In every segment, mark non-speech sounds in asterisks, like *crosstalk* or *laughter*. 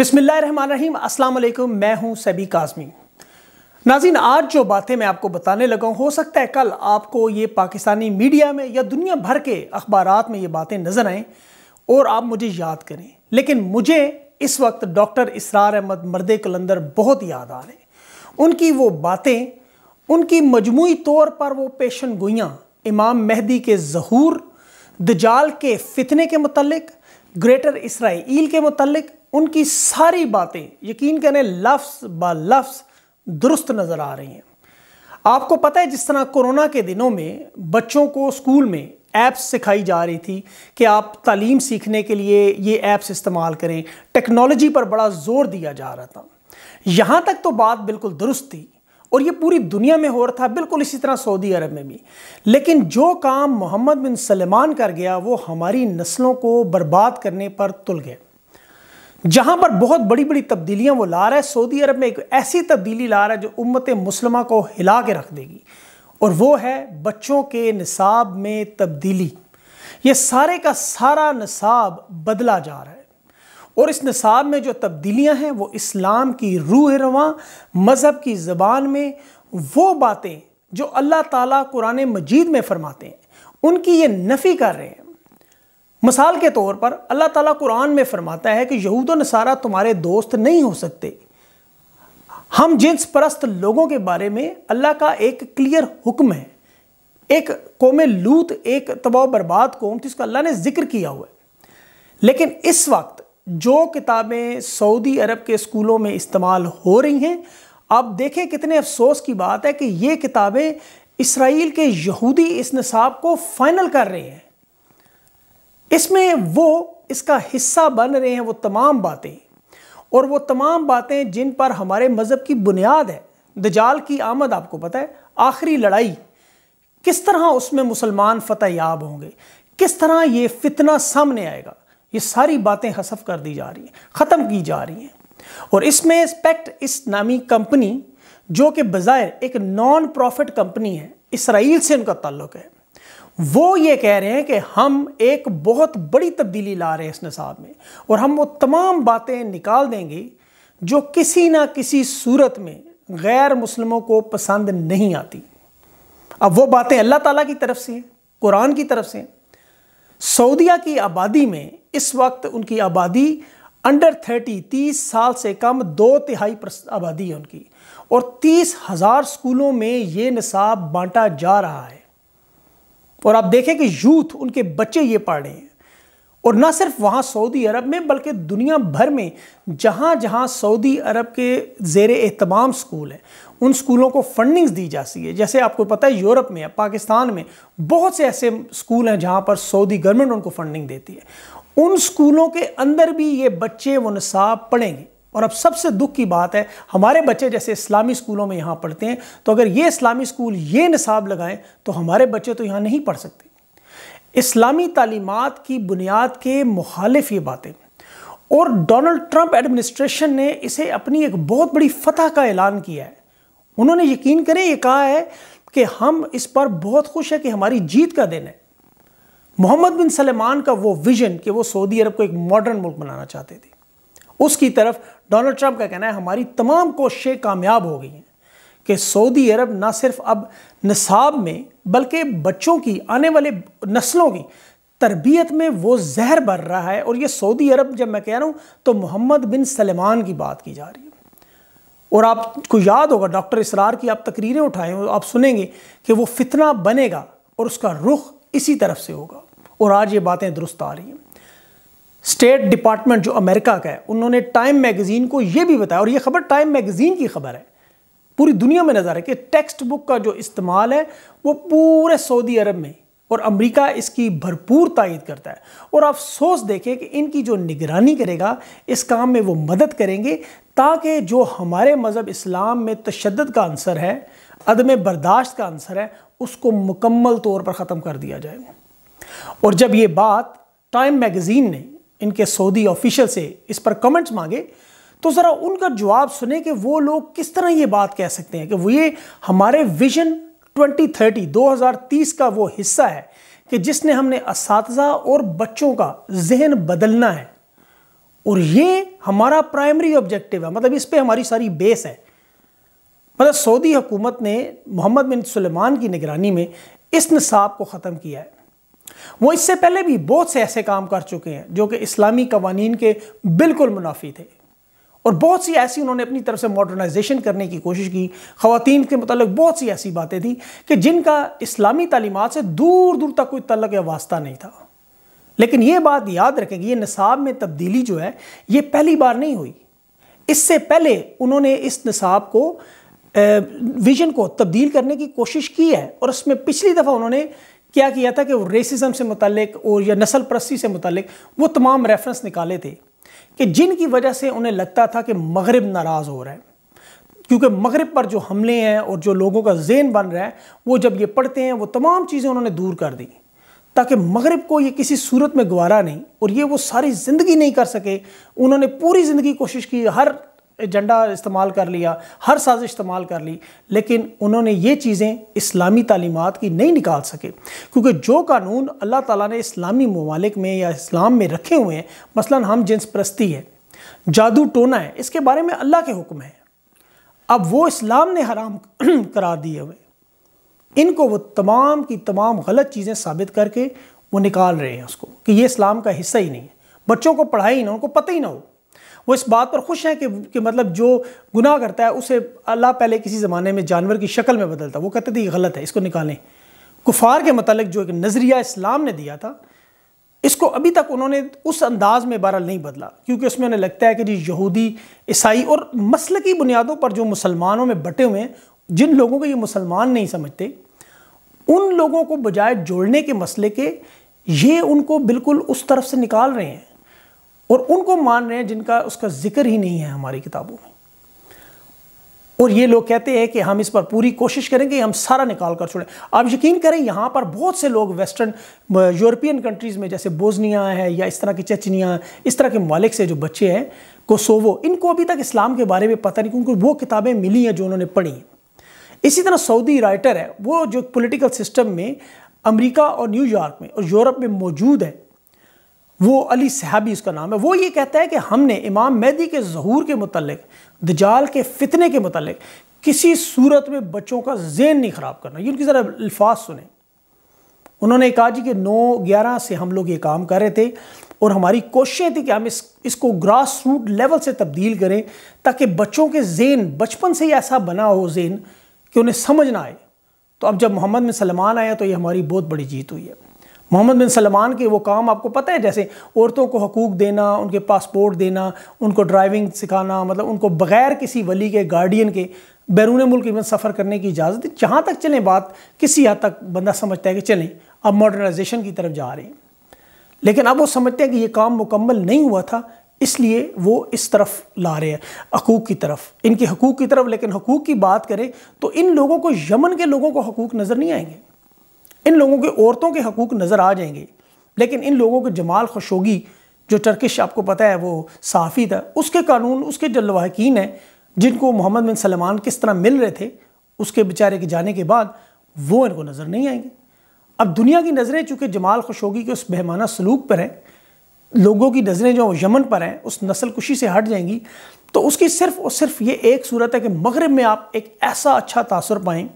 अस्सलाम असलम मैं हूं सभी काजमी नाजिन आज जो बातें मैं आपको बताने लगा हूं हो सकता है कल आपको ये पाकिस्तानी मीडिया में या दुनिया भर के अखबार में ये बातें नज़र आएँ और आप मुझे याद करें लेकिन मुझे इस वक्त डॉक्टर इसरार अहमद मर्द कलंदर बहुत याद आ रहे उनकी वो बातें उनकी मजमू तौर पर वो पेशन गोइयाँ इमाम मेहदी के जहूर दजाल के फितने के मतलब ग्रेटर इसराइल के मतलब उनकी सारी बातें यकीन करें लफ्स ब लफ्स दुरुस्त नज़र आ रही हैं आपको पता है जिस तरह कोरोना के दिनों में बच्चों को स्कूल में ऐप्स सिखाई जा रही थी कि आप तालीम सीखने के लिए ये ऐप्स इस्तेमाल करें टेक्नोलॉजी पर बड़ा ज़ोर दिया जा रहा था यहाँ तक तो बात बिल्कुल दुरुस्त थी और ये पूरी दुनिया में हो रहा था बिल्कुल इसी तरह सऊदी अरब में भी लेकिन जो काम मोहम्मद बिन सलमान कर गया वो हमारी नस्लों को बर्बाद करने पर तुल गए जहां पर बहुत बड़ी बड़ी तब्दीलियां वो ला रहा है सऊदी अरब में एक ऐसी तब्दीली ला रहा है जो उम्मत मुसलमा को हिला के रख देगी और वो है बच्चों के निसाब में तब्दीली ये सारे का सारा निसाब बदला जा रहा है और इस निसाब में जो तब्दीलियां हैं वो इस्लाम की रूह रवा मज़हब की ज़बान में वो बातें जो अल्लाह ताला कुरान मजीद में फरमाते हैं उनकी ये नफ़ी कर रहे हैं मिसाल के तौर पर अल्लाह ताला कुरान में फरमाता है कि यहूद नसारा तुम्हारे दोस्त नहीं हो सकते हम जिन्स परस्त लोगों के बारे में अल्लाह का एक क्लियर हुक्म है एक कौम लूत एक तबाह बर्बाद कौम थी उसका अल्लाह ने जिक्र किया हुआ है लेकिन इस वक्त जो किताबें सऊदी अरब के स्कूलों में इस्तेमाल हो रही हैं आप देखें कितने अफसोस की बात है कि ये किताबें इसराइल के यहूदी इस नसाब को फाइनल कर रहे हैं इसमें वो इसका हिस्सा बन रहे हैं वो तमाम बातें और वो तमाम बातें जिन पर हमारे मज़हब की बुनियाद है दजाल की आमद आपको पता है आखिरी लड़ाई किस तरह उसमें मुसलमान फ़तेह याब होंगे किस तरह ये फितना सामने आएगा ये सारी बातें हसफ कर दी जा रही हैं ख़त्म की जा रही हैं और इसमें स्पेक्ट इस नामी कंपनी जो कि बज़ाहिर एक नॉन प्रॉफिट कंपनी है इसराइल से उनका ताल्लुक है वो ये कह रहे हैं कि हम एक बहुत बड़ी तब्दीली ला रहे हैं इस निसाब में और हम वो तमाम बातें निकाल देंगे जो किसी ना किसी सूरत में गैर मुसलमों को पसंद नहीं आती अब वो बातें अल्लाह ताला की तरफ से हैं कुरान की तरफ से सऊदीया सऊदिया की आबादी में इस वक्त उनकी आबादी अंडर थर्टी तीस साल से कम दो तिहाई आबादी है उनकी और तीस हज़ार स्कूलों में ये निसाब बांटा जा रहा है और आप देखें कि यूथ उनके बच्चे ये पढ़ रहे हैं और ना सिर्फ वहाँ सऊदी अरब में बल्कि दुनिया भर में जहाँ जहाँ सऊदी अरब के जेर एहतमाम स्कूल हैं उन स्कूलों को फंडिंग्स दी जा सकती है जैसे आपको पता है यूरोप में पाकिस्तान में बहुत से ऐसे स्कूल हैं जहाँ पर सऊदी गवर्नमेंट उनको फंडिंग देती है उन स्कूलों के अंदर भी ये बच्चे व नसाब पढ़ेंगे और अब सबसे दुख की बात है हमारे बच्चे जैसे इस्लामी स्कूलों में यहाँ पढ़ते हैं तो अगर ये इस्लामी स्कूल ये निसाब लगाएं तो हमारे बच्चे तो यहाँ नहीं पढ़ सकते इस्लामी तालीमत की बुनियाद के मुखालिफ ये बातें और डोनाल्ड ट्रंप एडमिनिस्ट्रेशन ने इसे अपनी एक बहुत बड़ी फतह का ऐलान किया है उन्होंने यकीन करें ये कहा है कि हम इस पर बहुत खुश हैं कि हमारी जीत का दिन है मोहम्मद बिन सलेमान का वो विजन कि वो सऊदी अरब को एक मॉडर्न मुल्क बनाना चाहते थे उसकी तरफ डोनाल्ड ट्रंप का कहना है हमारी तमाम कोशिशें कामयाब हो गई हैं कि सऊदी अरब ना सिर्फ अब नसाब में बल्कि बच्चों की आने वाले नस्लों की तरबियत में वो जहर भर रहा है और ये सऊदी अरब जब मैं कह रहा हूँ तो मोहम्मद बिन सलेमान की बात की जा रही है और आपको याद होगा डॉक्टर इसरार की आप तकरीरें उठाएँ और आप सुनेंगे कि वो फितना बनेगा और उसका रुख इसी तरफ से होगा और आज ये बातें दुरुस्त आ रही हैं स्टेट डिपार्टमेंट जो अमेरिका का है उन्होंने टाइम मैगज़ीन को ये भी बताया और ये खबर टाइम मैगज़ीन की खबर है पूरी दुनिया में नज़र है कि टेक्स्ट बुक का जो इस्तेमाल है वो पूरे सऊदी अरब में और अमेरिका इसकी भरपूर तायद करता है और अफसोस देखें कि इनकी जो निगरानी करेगा इस काम में वो मदद करेंगे ताकि जो हमारे मज़हब इस्लाम में तशद का आंसर है अदम बर्दाश्त का आंसर है उसको मुकम्मल तौर पर ख़त्म कर दिया जाए और जब ये बात टाइम मैगज़ीन ने इनके सऊदी ऑफिशियल से इस पर कमेंट्स मांगे तो ज़रा उनका जवाब सुने कि वो लोग किस तरह ये बात कह सकते हैं कि वो ये हमारे विजन 2030 2030 का वो हिस्सा है कि जिसने हमने इस और बच्चों का जहन बदलना है और ये हमारा प्राइमरी ऑब्जेक्टिव है मतलब इस पर हमारी सारी बेस है मतलब सऊदी हुकूमत ने मोहम्मद बिन सलेमान की निगरानी में इस नसाब को ख़त्म किया है वो इससे पहले भी बहुत से ऐसे काम कर चुके हैं जो कि इस्लामी कवानीन के बिल्कुल मुनाफी थे और बहुत सी ऐसी उन्होंने अपनी तरफ से मॉडर्नाइजेशन करने की कोशिश की खातन के मतलब बहुत सी ऐसी बातें थी कि जिनका इस्लामी तलीमत से दूर दूर तक कोई तलक या वास्ता नहीं था लेकिन ये बात याद रखें कि ये नसाब में तब्दीली जो है ये पहली बार नहीं हुई इससे पहले उन्होंने इस नसाब को विजन को तब्दील करने की कोशिश की है और उसमें पिछली दफ़ा उन्होंने क्या किया था कि वो रेसिज्म से मुतलक और या नस्ल परस्ती से मुतलक वो तमाम रेफरेंस निकाले थे कि जिनकी वजह से उन्हें लगता था कि मगरब नाराज़ हो रहा है क्योंकि मगरब पर जो हमले हैं और जो लोगों का जेन बन रहा है वो जब ये पढ़ते हैं वो तमाम चीज़ें उन्होंने दूर कर दी ताकि मगरब को ये किसी सूरत में गवारा नहीं और ये वो सारी ज़िंदगी नहीं कर सके उन्होंने पूरी ज़िंदगी कोशिश की हर एजेंडा इस्तेमाल कर लिया हर साजिश इस्तेमाल कर ली लेकिन उन्होंने ये चीज़ें इस्लामी तालीमत की नहीं निकाल सके क्योंकि जो कानून अल्लाह ताला ने इस्लामी ममालिक में या इस्लाम में रखे हुए हैं मसलन हम जिन्स प्रस्ती है जादू टोना है इसके बारे में अल्लाह के हुक्म है अब वो इस्लाम ने हराम *clears throat* करार दिए हुए इनको वो तमाम की तमाम गलत चीज़ें साबित करके वो निकाल रहे हैं उसको कि ये इस्लाम का हिस्सा ही नहीं है बच्चों को पढ़ाई ही ना उनको पता ही ना हो वो इस बात पर खुश हैं कि, कि मतलब जो गुनाह करता है उसे अल्लाह पहले किसी ज़माने में जानवर की शक्ल में बदलता वो कहते थे ये गलत है इसको निकालें कुफार के मतलब जो एक नज़रिया इस्लाम ने दिया था इसको अभी तक उन्होंने उस अंदाज में बहरहाल नहीं बदला क्योंकि उसमें उन्हें लगता है कि जी यहूदी ईसाई और मसल की बुनियादों पर जो मुसलमानों में बटे हुए हैं जिन लोगों को ये मुसलमान नहीं समझते उन लोगों को बजाय जोड़ने के मसले के ये उनको बिल्कुल उस तरफ से निकाल रहे हैं और उनको मान रहे हैं जिनका उसका जिक्र ही नहीं है हमारी किताबों में और ये लोग कहते हैं कि हम इस पर पूरी कोशिश करेंगे हम सारा निकाल कर छोड़ें आप यकीन करें यहाँ पर बहुत से लोग वेस्टर्न यूरोपियन कंट्रीज़ में जैसे बोजनिया है या इस तरह की चचनिया इस तरह के मालिक से जो बच्चे हैं कोसोवो इनको अभी तक इस्लाम के बारे में पता नहीं क्योंकि वो किताबें मिली हैं जो उन्होंने पढ़ी हैं इसी तरह सऊदी राइटर है वो जो पोलिटिकल सिस्टम में अमरीका और न्यूयॉर्क में और यूरोप में मौजूद है वो अली सहाबी उसका नाम है वो ये कहता है कि हमने इमाम मेहदी के जहूर के मतलब दजाल के फितने के मतलब किसी सूरत में बच्चों का जेन नहीं ख़राब करना ये उनकी ज़रा अल्फाज सुने उन्होंने कहा जी कि नौ ग्यारह से हम लोग ये काम कर रहे थे और हमारी कोशिशें थी कि हम इस इसको ग्रास रूट लेवल से तब्दील करें ताकि बच्चों के जेन बचपन से ही ऐसा बना हो जेन कि उन्हें समझ ना आए तो अब जब मोहम्मद में सलमान आया तो ये हमारी बहुत बड़ी जीत हुई है मोहम्मद बिन सलमान के वो काम आपको पता है जैसे औरतों को हकूक़ देना उनके पासपोर्ट देना उनको ड्राइविंग सिखाना मतलब उनको बग़ैर किसी वली के गार्डियन के बैरून मुल्क में सफ़र करने की इजाज़त जहाँ तक चलें बात किसी हद तक बंदा समझता है कि चलें अब मॉडर्नाइजेशन की तरफ जा रहे हैं लेकिन अब वो समझते हैं कि ये काम मुकम्मल नहीं हुआ था इसलिए वो इस तरफ ला रहे हैं हकूक़ की तरफ इनके हकूक़ की तरफ लेकिन हकूक़ की बात करें तो इन लोगों को यमन के लोगों को हकूक़ नज़र नहीं आएंगे इन लोगों के औरतों के हकूक़ नज़र आ जाएंगे लेकिन इन लोगों के जमाल खशोगी जो टर्किश आपको पता है वो साफ़ी था उसके कानून उसके जो लवाकिन हैं जिनको मोहम्मद बिन सलमान किस तरह मिल रहे थे उसके बेचारे के जाने के बाद वो इनको नज़र नहीं आएंगे अब दुनिया की नज़रें चूँकि जमाल खशोगी के उस बहमाना सलूक पर हैं लोगों की नज़रें जो यमन पर हैं उस नस्ल कुशी से हट जाएंगी तो उसकी सिर्फ़ और सिर्फ ये एक सूरत है कि मगरब में आप एक ऐसा अच्छा तासर पाएँ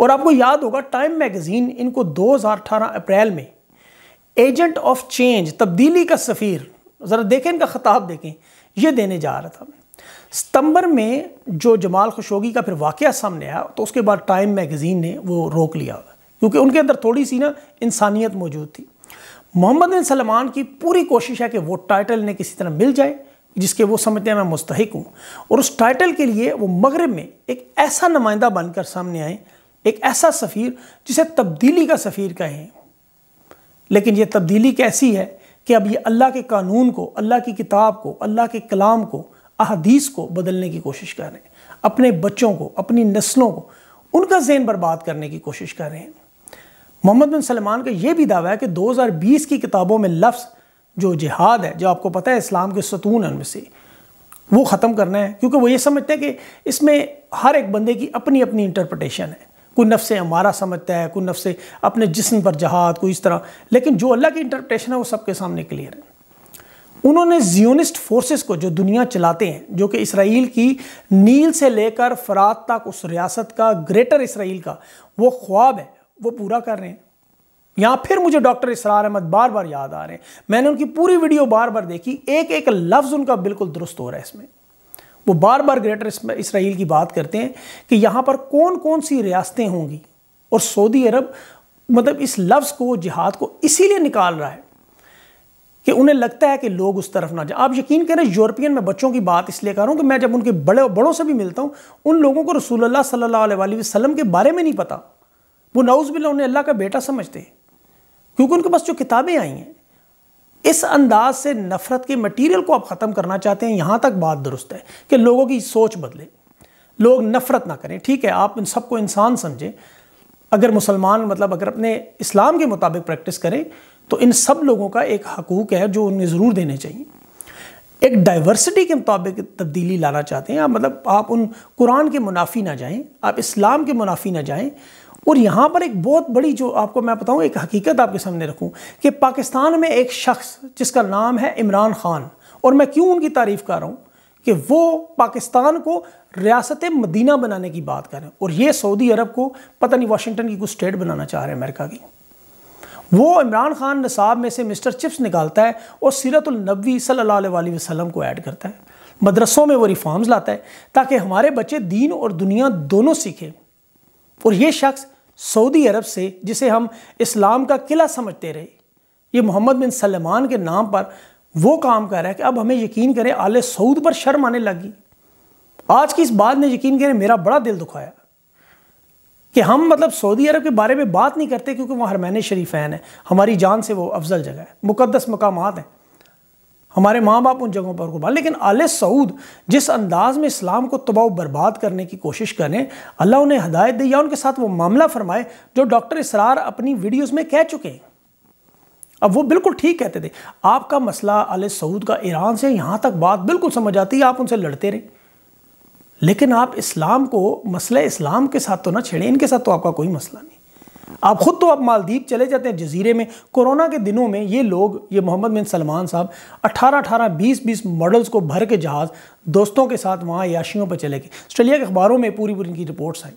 और आपको याद होगा टाइम मैगज़ीन इनको 2018 अप्रैल में एजेंट ऑफ चेंज तब्दीली का सफ़ीर ज़रा देखें इनका ख़ताब देखें ये देने जा रहा था सितंबर में जो जमाल खशोगी का फिर वाक़ सामने आया तो उसके बाद टाइम मैगज़ीन ने वो रोक लिया क्योंकि उनके अंदर थोड़ी सी ना इंसानियत मौजूद थी मोहम्मद बिन सलमान की पूरी कोशिश है कि वो टाइटल ने किसी तरह मिल जाए जिसके वो समझते हैं मैं मुस्तक हूँ और उस टाइटल के लिए वो मगरब में एक ऐसा नुमाइंदा बनकर सामने आए एक ऐसा सफ़ीर जिसे तब्दीली का सफ़ीर कहें लेकिन ये तब्दीली कैसी है कि अब ये अल्लाह के कानून को अल्लाह की किताब को अल्लाह के कलाम को अहदीस को बदलने की कोशिश कर रहे हैं अपने बच्चों को अपनी नस्लों को उनका जहन बर्बाद करने की कोशिश कर रहे हैं मोहम्मद बिन सलमान का यह भी दावा है कि 2020 की किताबों में लफ्ज़ जो जिहाद है जो आपको पता है इस्लाम के सतून है उनमें से वो ख़त्म करना है क्योंकि वो ये समझते हैं कि इसमें हर एक बंदे की अपनी अपनी इंटरप्रटेशन है कोई से हमारा समझता है कोई से अपने जिसम पर जहाद कोई इस तरह लेकिन जो अल्लाह की इंटरप्रटेशन है वो सबके सामने क्लियर है उन्होंने जियोनिस्ट फोर्सेस को जो दुनिया चलाते हैं जो कि इसराइल की नील से लेकर फरात तक उस रियासत का ग्रेटर इसराइल का वो ख्वाब है वो पूरा कर रहे हैं यहाँ फिर मुझे डॉक्टर इसरार अहमद बार बार याद आ रहे हैं मैंने उनकी पूरी वीडियो बार बार देखी एक एक लफ्ज़ उनका बिल्कुल दुरुस्त हो रहा है इसमें वो बार बार ग्रेटर इसराइल की बात करते हैं कि यहाँ पर कौन कौन सी रियासतें होंगी और सऊदी अरब मतलब इस लफ्ज़ को जिहाद को इसीलिए निकाल रहा है कि उन्हें लगता है कि लोग उस तरफ ना जाए आप यकीन करें यूरोपियन में बच्चों की बात इसलिए कर रहा हूँ कि मैं जब उनके बड़े बड़ों से भी मिलता हूँ उन लोगों को रसूलुल्लाह सल्लल्लाहु अलैहि वसल्लम के बारे में नहीं पता वो नाउज़ बिल्ला उन्हें अल्लाह का बेटा समझते हैं क्योंकि उनके पास जो किताबें आई हैं इस अंदाज से नफरत के मटेरियल को आप ख़त्म करना चाहते हैं यहाँ तक बात दुरुस्त है कि लोगों की सोच बदले लोग नफरत ना करें ठीक है आप इन सबको इंसान समझें अगर मुसलमान मतलब अगर अपने इस्लाम के मुताबिक प्रैक्टिस करें तो इन सब लोगों का एक हकूक़ है जो उन्हें ज़रूर देने चाहिए एक डाइवर्सिटी के मुताबिक तब्दीली लाना चाहते हैं आप मतलब आप उन कुरान के मुनाफी ना जाएं आप इस्लाम के मुनाफी ना जाएं और यहाँ पर एक बहुत बड़ी जो आपको मैं बताऊँ एक हकीकत आपके सामने रखूँ कि पाकिस्तान में एक शख्स जिसका नाम है इमरान खान और मैं क्यों उनकी तारीफ़ कर रहा हूँ कि वो पाकिस्तान को रियासत मदीना बनाने की बात करें और ये सऊदी अरब को पता नहीं वाशिंगटन की कुछ स्टेट बनाना चाह रहे हैं अमेरिका की वो इमरान खान नसाब में से मिस्टर चिप्स निकालता है और सीरतुलनबी सल्ला वसलम को ऐड करता है मदरसों में वो रिफॉर्म्स लाता है ताकि हमारे बच्चे दीन और दुनिया दोनों सीखें और ये शख्स सऊदी अरब से जिसे हम इस्लाम का किला समझते रहे ये मोहम्मद बिन सलमान के नाम पर वो काम कर रहा है कि अब हमें यकीन करें आले सऊद पर शर्म आने लगी आज की इस बात ने यकीन करें मेरा बड़ा दिल दुखाया कि हम मतलब सऊदी अरब के बारे में बात नहीं करते क्योंकि वह हरमैन शरीफैन है हमारी जान से वो अफजल जगह है मुकदस मकाम हैं हमारे माँ बाप उन जगहों पर कुर्बान लेकिन आल सऊद जिस अंदाज में इस्लाम को तबाह बर्बाद करने की कोशिश करें अल्लाह उन्हें हदायत दे या उनके साथ वो मामला फरमाए जो डॉक्टर इसरार अपनी वीडियोज़ में कह चुके हैं अब वो बिल्कुल ठीक कहते थे आपका मसला आल सऊद का ईरान से यहाँ तक बात बिल्कुल समझ आती है आप उनसे लड़ते रहें लेकिन आप इस्लाम को मसले इस्लाम के साथ तो ना छेड़ें इनके साथ तो आपका कोई मसला नहीं आप ख़ुद तो आप मालदीप चले जाते हैं जजीरे में कोरोना के दिनों में ये लोग ये मोहम्मद बिन सलमान साहब 18 18 20 20 मॉडल्स को भर के जहाज़ दोस्तों के साथ वहाँ याशियों पर चले गए ऑस्ट्रेलिया के अखबारों में पूरी पूरी इनकी रिपोर्ट्स आई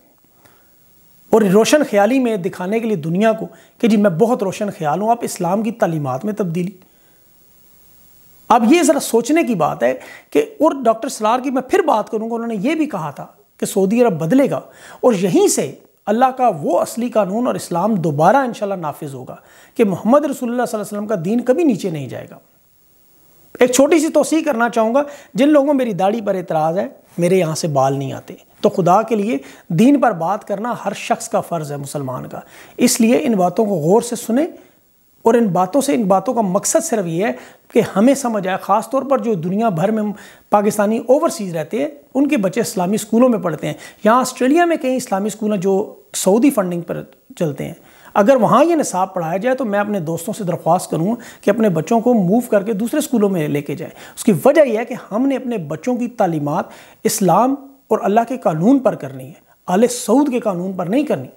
और रोशन ख्याली में दिखाने के लिए दुनिया को कि जी मैं बहुत रोशन ख्याल हूँ आप इस्लाम की तलीमत में तब्दीली अब ये ज़रा सोचने की बात है कि और डॉक्टर सलार की मैं फिर बात करूँगा उन्होंने ये भी कहा था कि सऊदी अरब बदलेगा और यहीं से अल्लाह का वो असली कानून और इस्लाम दोबारा इन नाफिज होगा कि मोहम्मद रसोल्ला का दीन कभी नीचे नहीं जाएगा एक छोटी सी तोसी करना चाहूँगा जिन लोगों मेरी दाढ़ी पर एतराज़ है मेरे यहाँ से बाल नहीं आते तो खुदा के लिए दीन पर बात करना हर शख्स का फ़र्ज़ है मुसलमान का इसलिए इन बातों को गौर से सुने और इन बातों से इन बातों का मकसद सिर्फ ये है कि हमें समझ आए ख़ास तौर पर जो दुनिया भर में पाकिस्तानी ओवरसीज़ रहते हैं उनके बच्चे इस्लामी स्कूलों में पढ़ते हैं यहाँ ऑस्ट्रेलिया में कई इस्लामी स्कूल हैं जो सऊदी फंडिंग पर चलते हैं अगर वहाँ ये निसाब पढ़ाया जाए तो मैं अपने दोस्तों से दरख्वास्त करूँ कि अपने बच्चों को मूव करके दूसरे स्कूलों में लेके जाएँ उसकी वजह यह है कि हमने अपने बच्चों की तालीमत इस्लाम और अल्लाह के कानून पर करनी है अल सऊद के कानून पर नहीं करनी